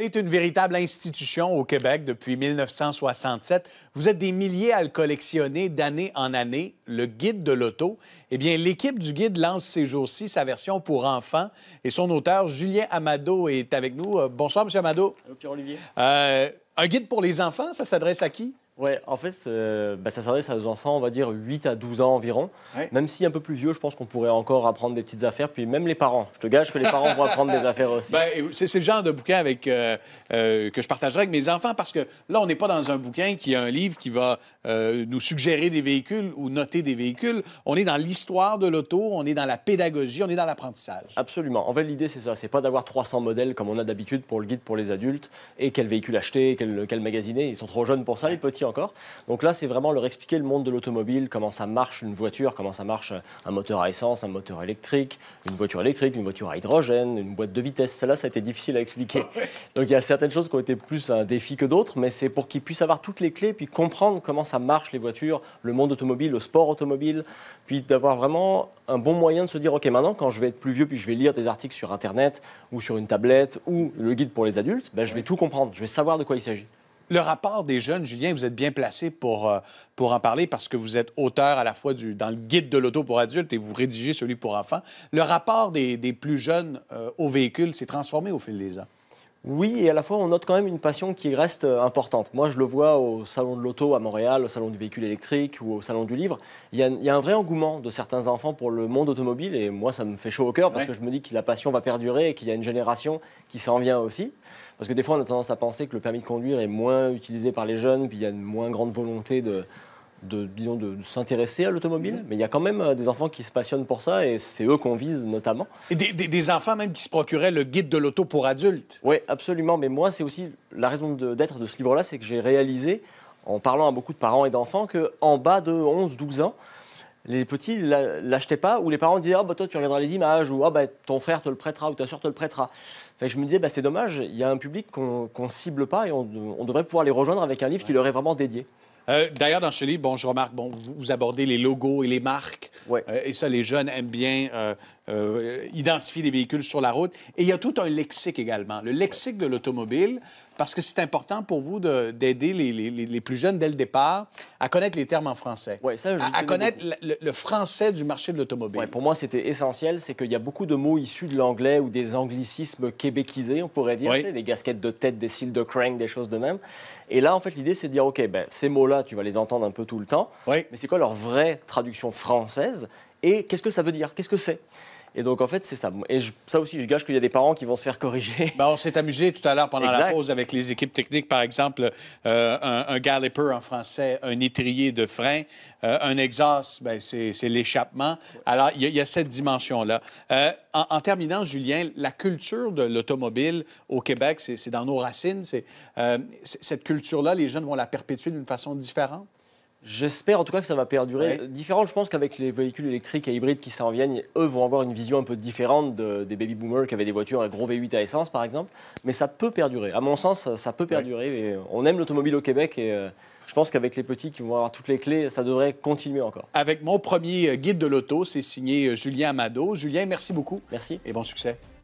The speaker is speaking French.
C'est une véritable institution au Québec depuis 1967. Vous êtes des milliers à le collectionner d'année en année, le guide de l'auto. Eh bien, l'équipe du guide lance ces jours-ci sa version pour enfants et son auteur, Julien Amado, est avec nous. Euh, bonsoir, M. Amado. Bonjour olivier euh, un guide pour les enfants, ça s'adresse à qui? Ouais, en fait, euh, bah, ça s'adresse à nos enfants, on va dire 8 à 12 ans environ. Même si un peu plus vieux, je pense qu'on pourrait encore apprendre des petites affaires. Puis même les parents, je te gage que les parents vont apprendre des affaires aussi. Ben, c'est, le genre de bouquin avec, euh, euh, que je partagerai avec mes enfants parce que là, on n'est pas dans un bouquin qui est un livre qui va nous suggérer des véhicules ou noter des véhicules. On est dans l'histoire de l'auto, on est dans la pédagogie, on est dans l'apprentissage. Absolument. En fait, l'idée, c'est ça. C'est pas d'avoir 300 modèles comme on a d'habitude pour le guide pour les adultes et quel véhicule acheter, quel, quel magasiner. Ils sont trop jeunes pour ça, les petits encore. Donc là, c'est vraiment leur expliquer le monde de l'automobile, comment ça marche une voiture, comment ça marche un moteur à essence, un moteur électrique, une voiture électrique, une voiture à hydrogène, une boîte de vitesse. Celle-là, ça a été difficile à expliquer. Donc il y a certaines choses qui ont été plus un défi que d'autres, mais c'est pour qu'ils puissent avoir toutes les clés, puis comprendre comment ça marche les voitures, le monde automobile, le sport automobile, puis d'avoir vraiment un bon moyen de se dire, OK, maintenant, quand je vais être plus vieux, puis je vais lire des articles sur Internet ou sur une tablette ou le guide pour les adultes, ben, je vais tout comprendre, je vais savoir de quoi il s'agit le rapport des jeunes, Julien, vous êtes bien placé pour, euh, pour en parler parce que vous êtes auteur à la fois du, dans le guide de l'auto pour adultes et vous rédigez celui pour enfants. Le rapport des, plus jeunes euh, au véhicule s'est transformé au fil des ans oui, et à la fois on note quand même une passion qui reste euh, importante. Moi je le vois au salon de l'auto à Montréal, au salon du véhicule électrique ou au salon du livre. Il y, a, un vrai engouement de certains enfants pour le monde automobile et moi ça me fait chaud au cœur parce que je me dis que la passion va perdurer et qu'il y a une génération qui s'en vient aussi. Parce que des fois on a tendance à penser que le permis de conduire est moins utilisé par les jeunes, puis il y a une moins grande volonté de de, de, s'intéresser à l'automobile, mais il y a quand même euh, des enfants qui se passionnent pour ça et c'est eux qu'on vise notamment. Et des, enfants même qui se procuraient le guide de l'auto pour adultes. Oui, absolument. Mais moi, c'est aussi la raison d'être de, ce livre-là, c'est que j'ai réalisé, en parlant à beaucoup de parents et d'enfants, qu'en bas de 11-12 ans, les petits l'achetaient pas ou les parents disaient ah bah toi tu regarderas les images ou ah, bah ton frère te le prêtera ou ta soeur te le prêtera. je me disais bah c'est dommage, il y a un public qu'on ne cible pas et on, devrait pouvoir les rejoindre avec un livre qui leur est vraiment dédié. Euh, d'ailleurs, dans ce livre, bon, je remarque, bon, vous, abordez les logos et les marques. Euh, et ça, les jeunes aiment bien euh, Identifie euh, identifier les véhicules sur la route. Et il y a tout un lexique également, le lexique de l'automobile, parce que c'est important pour vous d'aider les, plus jeunes dès le départ à connaître les termes en français, à, connaître le, français du marché de l'automobile. pour moi, c'était essentiel, c'est qu'il y a beaucoup de mots issus de l'anglais ou des anglicismes québéquisés, on pourrait dire, des gasquettes de tête, des cils de crank, des choses de même. Et là, en fait, l'idée, c'est de dire, OK, ben, ces mots-là, tu vas les entendre un peu tout le temps, mais c'est quoi leur vraie traduction française et qu'est-ce que ça veut dire Qu'est-ce que c'est et donc, en fait, c'est ça. Et ça aussi, je gage qu'il y a des parents qui vont se faire corriger. Ben, on s'est amusé tout à l'heure pendant la pause avec les équipes techniques, par exemple, euh, un, un, galloper en français, un étrier de frein, euh, un exhaust, ben, c'est l'échappement. Alors, il y, a cette dimension-là. Euh, en, en, terminant, Julien, la culture de l'automobile au Québec, c'est dans nos racines. cette culture-là, les jeunes vont la perpétuer d'une façon différente? J'espère en tout cas que ça va perdurer. Différent, je pense qu'avec les véhicules électriques et hybrides qui s'en viennent, eux vont avoir une vision un peu différente des baby boomers qui avaient des voitures à gros V8 à essence par exemple. Mais ça peut perdurer. À mon sens, ça peut perdurer. Et on aime l'automobile au Québec et euh, je pense qu'avec les petits qui vont avoir toutes les clés, ça devrait continuer encore. Avec mon premier guide de l'auto, c'est signé euh, Julien Amado. Julien, merci beaucoup. Merci. Et bon succès.